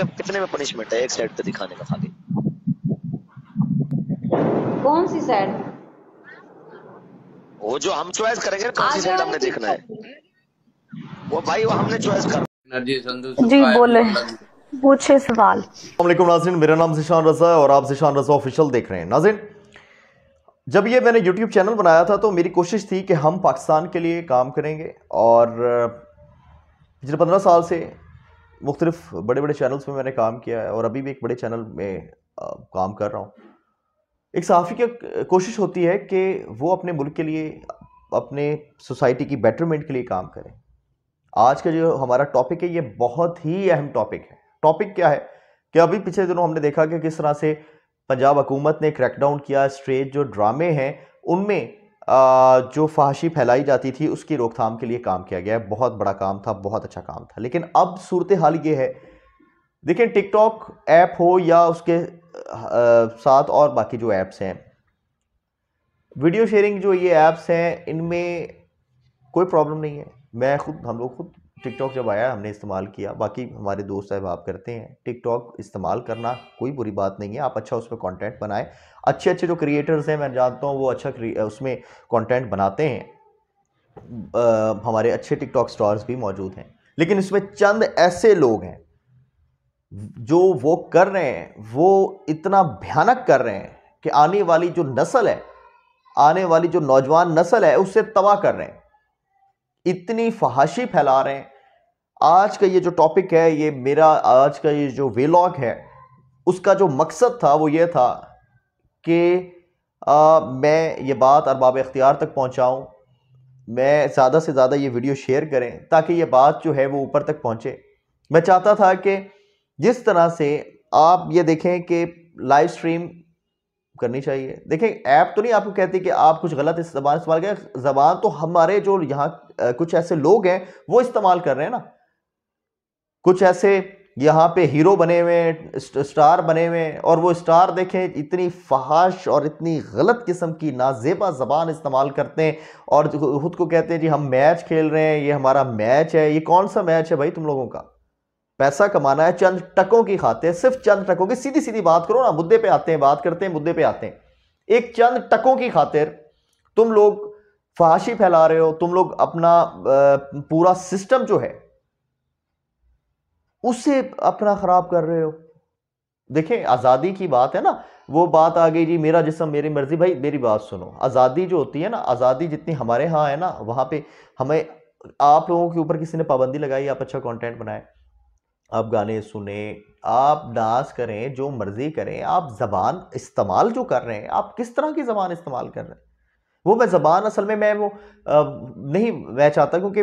मतलब कितने में पनिशमेंट है एक साइड पे दिखाने का खाली कौन सी साइड वो जो हम चॉइस करेंगे कौन सी साइड हमने देखना है वो भाई वो हमने चॉइस कर जी बोले पूछे सवाल नाजिन मेरा नाम जिशान रजा है और आप जिशान रजा ऑफिशियल देख रहे हैं नाजरीन जब ये मैंने YouTube चैनल बनाया था तो मेरी कोशिश थी कि हम पाकिस्तान के लिए काम करेंगे और पिछले पंद्रह साल से मुख्तलिफ बड़े बड़े चैनल्स में मैंने काम किया है और अभी भी एक बड़े चैनल में आ, काम कर रहा हूँ एक सहाफ़ी की कोशिश होती है कि वो अपने मुल्क के लिए अपने सोसाइटी की बेटरमेंट के लिए काम करें आज का जो हमारा टॉपिक है ये बहुत ही अहम टॉपिक है टॉपिक क्या है कि अभी पिछले दिनों हमने देखा कि किस तरह से पंजाब हुकूमत ने क्रैकडाउन किया स्ट्रेट जो ड्रामे हैं उनमें जो फाशी फैलाई जाती थी उसकी रोकथाम के लिए काम किया गया है बहुत बड़ा काम था बहुत अच्छा काम था लेकिन अब सूरत हाल ये है देखिए टिकटॉक ऐप हो या उसके साथ और बाकी जो ऐप्स हैं वीडियो शेयरिंग जो ये ऐप्स हैं इनमें कोई प्रॉब्लम नहीं है मैं खुद हम लोग खुद टिकटॉक जब आया हमने इस्तेमाल किया बाकी हमारे दोस्त साहब आप करते हैं टिकटॉक इस्तेमाल करना कोई बुरी बात नहीं है आप अच्छा उसमें कंटेंट बनाएं अच्छे अच्छे जो क्रिएटर्स हैं मैं जानता हूँ वो अच्छा उसमें कंटेंट बनाते हैं आ, हमारे अच्छे टिकटॉक स्टार्स भी मौजूद हैं लेकिन इसमें चंद ऐसे लोग हैं जो वो कर रहे हैं वो इतना भयानक कर रहे हैं कि आने वाली जो नस्ल है आने वाली जो नौजवान नस्ल है उससे तबाह कर रहे हैं इतनी फहाशी फैला रहे हैं आज का ये जो टॉपिक है ये मेरा आज का ये जो वेलॉग है उसका जो मकसद था वो ये था कि मैं ये बात अरबाब इख्तियार तक पहुँचाऊँ मैं ज़्यादा से ज़्यादा ये वीडियो शेयर करें ताकि ये बात जो है वो ऊपर तक पहुँचे मैं चाहता था कि जिस तरह से आप ये देखें कि लाइव स्ट्रीम करनी चाहिए देखें ऐप तो नहीं आपको कहती कि आप कुछ गलत जबान इस्तेमाल करें जबान तो हमारे जो यहाँ कुछ ऐसे लोग हैं वो इस्तेमाल कर रहे हैं ना कुछ ऐसे यहाँ पे हीरो बने हुए स्टार बने हुए और वो स्टार देखें इतनी फहाश और इतनी गलत किस्म की नाजेबा ज़बान इस्तेमाल करते हैं और खुद को कहते हैं जी हम मैच खेल रहे हैं ये हमारा मैच है ये कौन सा मैच है भाई तुम लोगों का पैसा कमाना है चंद टकों की खातिर सिर्फ चंद टकों की सीधी सीधी बात करो ना मुद्दे पे आते हैं बात करते हैं मुद्दे पे आते हैं एक चंद टकों की खातिर तुम लोग फहाशी फैला रहे हो तुम लोग अपना पूरा सिस्टम जो है उसे अपना खराब कर रहे हो देखें आज़ादी की बात है ना वो बात आ गई जी मेरा जिसम मेरी मर्जी भाई मेरी बात सुनो आज़ादी जो होती है ना आज़ादी जितनी हमारे यहां है ना वहां पे हमें आप लोगों के ऊपर किसी ने पाबंदी लगाई आप अच्छा कंटेंट बनाए आप गाने सुने आप डांस करें जो मर्ज़ी करें आप ज़बान इस्तेमाल जो कर रहे हैं आप किस तरह की ज़बान इस्तेमाल कर रहे हैं वो मैं ज़बान असल में मैं वो आ, नहीं मैं चाहता क्योंकि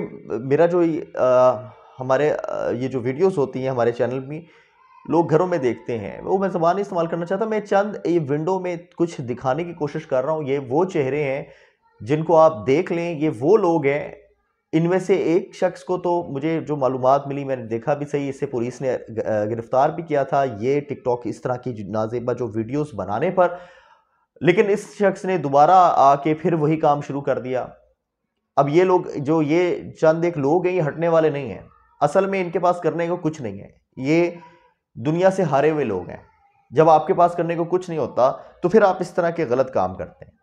मेरा जो आ, हमारे आ, ये जो वीडियोस होती हैं हमारे चैनल में लोग घरों में देखते हैं वो मैं ज़बान इस्तेमाल करना चाहता मैं चंद ये विंडो में कुछ दिखाने की कोशिश कर रहा हूँ ये वो चेहरे हैं जिनको आप देख लें ये वो लोग हैं इनमें से एक शख्स को तो मुझे जो मालूम मिली मैंने देखा भी सही इसे पुलिस ने गिरफ्तार भी किया था ये टिकटॉक इस तरह की नाजेबा जो वीडियोस बनाने पर लेकिन इस शख्स ने दोबारा आके फिर वही काम शुरू कर दिया अब ये लोग जो ये चंद एक लोग हैं ये हटने वाले नहीं हैं असल में इनके पास करने को कुछ नहीं है ये दुनिया से हारे हुए लोग हैं जब आपके पास करने को कुछ नहीं होता तो फिर आप इस तरह के गलत काम करते हैं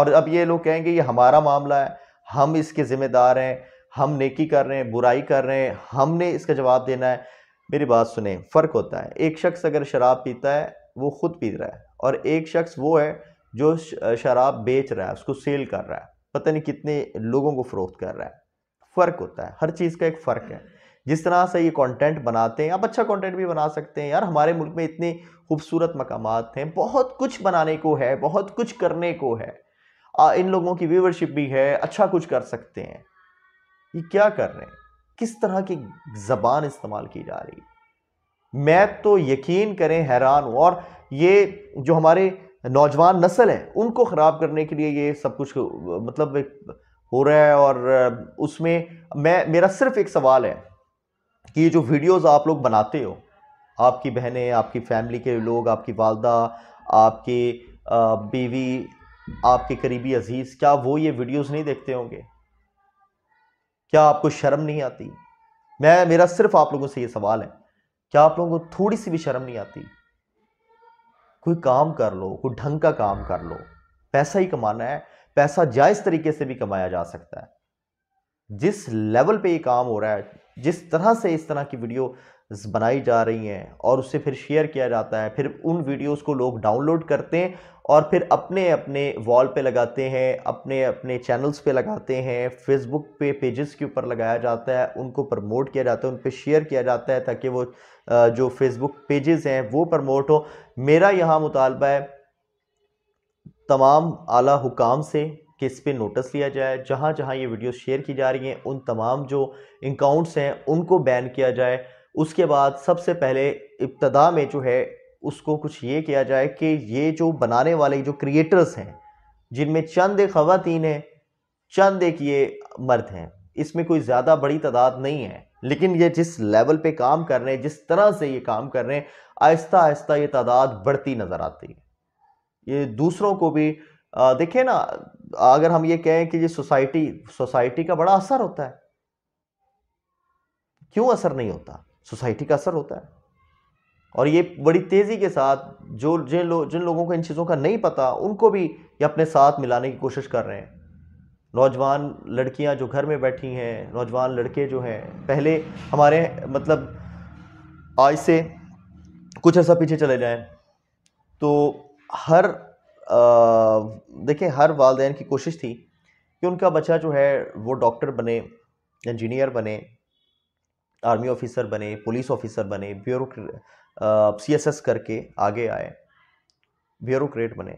और अब ये लोग कहेंगे ये हमारा मामला है हम इसके ज़िम्मेदार हैं हम नेकी कर रहे हैं बुराई कर रहे हैं हमने इसका जवाब देना है मेरी बात सुने फ़र्क होता है एक शख्स अगर शराब पीता है वो खुद पी रहा है और एक शख्स वो है जो शराब बेच रहा है उसको सेल कर रहा है पता नहीं कितने लोगों को फ़रोख्त कर रहा है फ़र्क होता है हर चीज़ का एक फ़र्क है जिस तरह से ये कंटेंट बनाते हैं आप अच्छा कंटेंट भी बना सकते हैं यार हमारे मुल्क में इतने खूबसूरत मकाम हैं बहुत कुछ बनाने को है बहुत कुछ करने को है आ, इन लोगों की व्यूवरशिप भी है अच्छा कुछ कर सकते हैं ये क्या कर रहे हैं किस तरह की जबान इस्तेमाल की जा रही है मैं तो यकीन करें हैरान हूँ और ये जो हमारे नौजवान नस्ल है उनको ख़राब करने के लिए ये सब कुछ मतलब हो रहा है और उसमें मैं मेरा सिर्फ एक सवाल है कि ये जो वीडियोस आप लोग बनाते हो आपकी बहनें आपकी फैमिली के लोग आपकी वालदा आपके बीवी आपके करीबी अजीज़ क्या वो ये वीडियोस नहीं देखते होंगे क्या आपको शर्म नहीं आती मैं मेरा सिर्फ आप लोगों से ये सवाल है क्या आप लोगों को थोड़ी सी भी शर्म नहीं आती कोई काम कर लो कोई ढंग का काम कर लो पैसा ही कमाना है पैसा जायज तरीके से भी कमाया जा सकता है जिस लेवल पे ये काम हो रहा है जिस तरह से इस तरह की वीडियो बनाई जा रही हैं और उससे फिर शेयर किया जाता है फिर उन वीडियोस को लोग डाउनलोड करते हैं और फिर अपने अपने वॉल पे लगाते हैं अपने अपने चैनल्स पे लगाते हैं फेसबुक पे पेजेस के ऊपर लगाया जाता है उनको प्रमोट किया जाता है उन पर शेयर किया जाता है ताकि वो जो फेसबुक पेजेस हैं वो प्रमोट हो मेरा यहाँ मुतालबा है तमाम आला हुकाम से कि इस पर नोटिस लिया जाए जहाँ जहाँ ये वीडियो शेयर की जा रही हैं उन तमाम जो अकाउंट्स हैं उनको बैन किया जाए उसके बाद सबसे पहले इब्तदा में जो है उसको कुछ ये किया जाए कि ये जो बनाने वाले जो क्रिएटर्स हैं जिनमें चंद एक ख़वातीन हैं चंद एक ये मर्द हैं इसमें कोई ज़्यादा बड़ी तादाद नहीं है लेकिन ये जिस लेवल पे काम कर रहे हैं जिस तरह से ये काम कर रहे हैं आहिस्ता आहिस्ता ये तादाद बढ़ती नज़र आती है ये दूसरों को भी देखें ना अगर हम ये कहें कि ये सोसाइटी सोसाइटी का बड़ा असर होता है क्यों असर नहीं होता सोसाइटी का असर होता है और ये बड़ी तेज़ी के साथ जो जिन लोग जिन लोगों को इन चीज़ों का नहीं पता उनको भी ये अपने साथ मिलाने की कोशिश कर रहे हैं नौजवान लड़कियां जो घर में बैठी हैं नौजवान लड़के जो हैं पहले हमारे मतलब आज से कुछ ऐसा पीछे चले जाएं तो हर देखें हर वालदेन की कोशिश थी कि उनका बच्चा जो है वो डॉक्टर बने इंजीनियर बने आर्मी ऑफिसर बने पुलिस ऑफिसर बने ब्यूरो सी एस एस करके आगे आए ब्यूरोक्रेट बने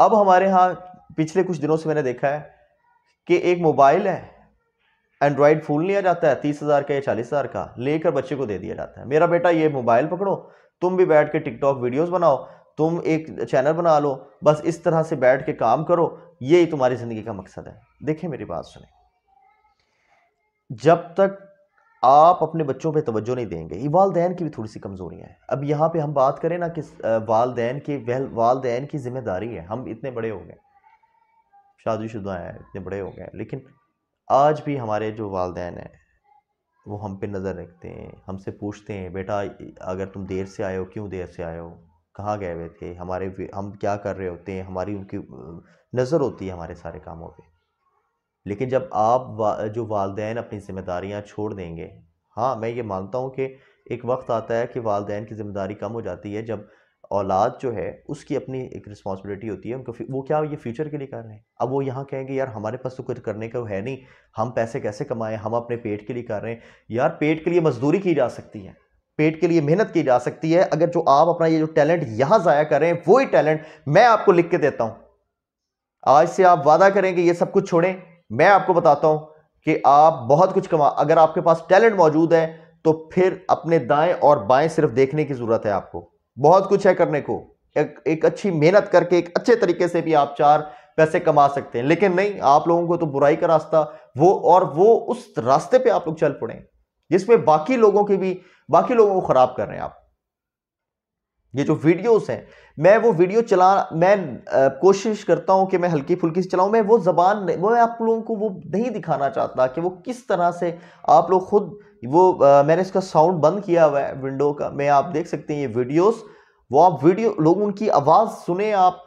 अब हमारे यहाँ पिछले कुछ दिनों से मैंने देखा है कि एक मोबाइल है एंड्रॉयड फूल लिया जाता है तीस हज़ार का या चालीस हज़ार का लेकर बच्चे को दे दिया जाता है मेरा बेटा ये मोबाइल पकड़ो तुम भी बैठ के टिकटॉक वीडियोस बनाओ तुम एक चैनल बना लो बस इस तरह से बैठ के काम करो यही तुम्हारी ज़िंदगी का मकसद है देखें मेरी बात सुने जब तक आप अपने बच्चों पे तवज्जो नहीं देंगे ये वालदेन की भी थोड़ी सी कमज़ोरियाँ हैं अब यहाँ पे हम बात करें ना कि वालदेन की वह वालदेन की जिम्मेदारी है हम इतने बड़े हो गए शादीशुदा हैं इतने बड़े हो गए लेकिन आज भी हमारे जो वालदेन हैं वो हम पे नज़र रखते हैं हमसे पूछते हैं बेटा अगर तुम देर से आए हो क्यों देर से आए हो कहाँ गए हुए थे हमारे हम क्या कर रहे होते हैं हमारी उनकी नज़र होती है हमारे सारे कामों पर लेकिन जब आप वा, जो वालदे अपनी जिम्मेदारियाँ छोड़ देंगे हाँ मैं ये मानता हूँ कि एक वक्त आता है कि वालदेन की जिम्मेदारी कम हो जाती है जब औलाद जो है उसकी अपनी एक रिस्पॉन्सिबिलिटी होती है उनको वो क्या ये फ्यूचर के लिए कर रहे हैं अब वो यहाँ कहेंगे यार हमारे पास तो कुछ करने का है नहीं हम पैसे कैसे कमाएं हम अपने पेट के लिए कर रहे हैं यार पेट के लिए मजदूरी की जा सकती है पेट के लिए मेहनत की जा सकती है अगर जो आप अपना ये जो टैलेंट यहाँ ज़ाया करें वही टैलेंट मैं आपको लिख के देता हूँ आज से आप वादा करें कि ये सब कुछ छोड़ें मैं आपको बताता हूं कि आप बहुत कुछ कमा अगर आपके पास टैलेंट मौजूद है तो फिर अपने दाएं और बाएं सिर्फ देखने की जरूरत है आपको बहुत कुछ है करने को एक, एक अच्छी मेहनत करके एक अच्छे तरीके से भी आप चार पैसे कमा सकते हैं लेकिन नहीं आप लोगों को तो बुराई का रास्ता वो और वो उस रास्ते पे आप लोग चल पड़े जिसमें बाकी लोगों के भी बाकी लोगों को खराब कर रहे हैं आप ये जो वीडियोस हैं मैं वो वीडियो चला मैं कोशिश करता हूँ कि मैं हल्की फुल्की से चलाऊँ मैं वो ज़बान वो मैं आप लोगों को वो नहीं दिखाना चाहता कि वो किस तरह से आप लोग खुद वो आ, मैंने इसका साउंड बंद किया हुआ है विंडो का मैं आप देख सकते हैं ये वीडियोस वो आप वीडियो लोग उनकी आवाज़ सुने आप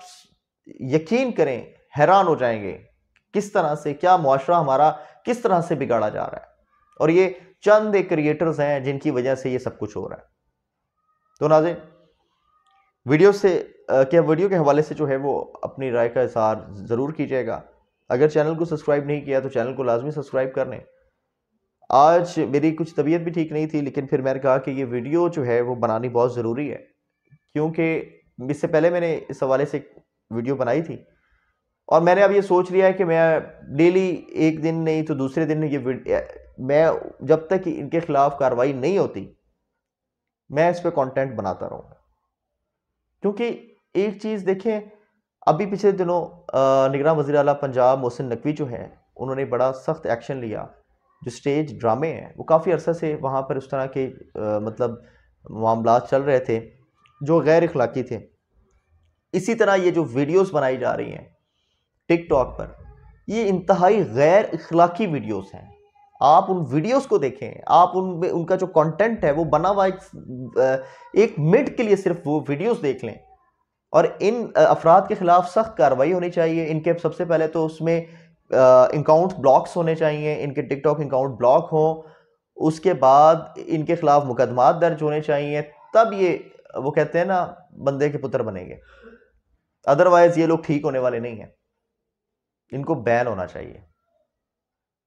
यकीन करें हैरान हो जाएंगे किस तरह से क्या मुआरा हमारा किस तरह से बिगाड़ा जा रहा है और ये चंद एक क्रिएटर्स हैं जिनकी वजह से ये सब कुछ हो रहा है तो नाजिर वीडियो से क्या वीडियो के हवाले से जो है वो अपनी राय का इजहार ज़रूर कीजिएगा अगर चैनल को सब्सक्राइब नहीं किया तो चैनल को लाजमी सब्सक्राइब कर लें आज मेरी कुछ तबीयत भी ठीक नहीं थी लेकिन फिर मैंने कहा कि ये वीडियो जो है वो बनानी बहुत ज़रूरी है क्योंकि इससे पहले मैंने इस हवाले से वीडियो बनाई थी और मैंने अब ये सोच लिया है कि मैं डेली एक दिन नहीं तो दूसरे दिन ये मैं जब तक इनके ख़िलाफ़ कार्रवाई नहीं होती मैं इस पर कॉन्टेंट बनाता रहूँगा क्योंकि एक चीज़ देखें अभी पिछले दिनों निगरान वजी अला पंजाब मोहसिन नकवी जो है उन्होंने बड़ा सख्त एक्शन लिया जो स्टेज ड्रामे हैं वो काफ़ी अरसा से वहाँ पर उस तरह के आ, मतलब मामला चल रहे थे जो गैर अखलाक़ी थे इसी तरह ये जो वीडियोस बनाई जा रही हैं टिकटॉक पर ये इंतहाई गैर अखलाक़ी वीडियोस हैं आप उन वीडियोस को देखें आप उन उनका जो कंटेंट है वो बना हुआ एक, एक मिनट के लिए सिर्फ वो वीडियोस देख लें और इन अफराद के ख़िलाफ़ सख्त कार्रवाई होनी चाहिए इनके सबसे पहले तो उसमें अकाउंट ब्लॉक्स होने चाहिए इनके टिकटॉक अकाउंट ब्लॉक हों उसके बाद इनके ख़िलाफ़ मुकदमा दर्ज होने चाहिए तब ये वो कहते हैं ना बंदे के पुत्र बनेंगे अदरवाइज़ ये लोग ठीक होने वाले नहीं हैं इनको बैन होना चाहिए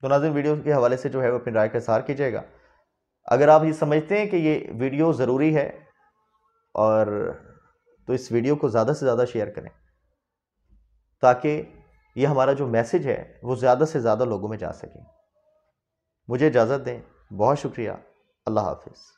तो नाजिन वीडियो के हवाले से जो है वो अपनी राय का इजहार कीजिएगा अगर आप ये समझते हैं कि ये वीडियो ज़रूरी है और तो इस वीडियो को ज़्यादा से ज़्यादा शेयर करें ताकि ये हमारा जो मैसेज है वो ज़्यादा से ज़्यादा लोगों में जा सके मुझे इजाज़त दें बहुत शुक्रिया अल्लाह हाफिज़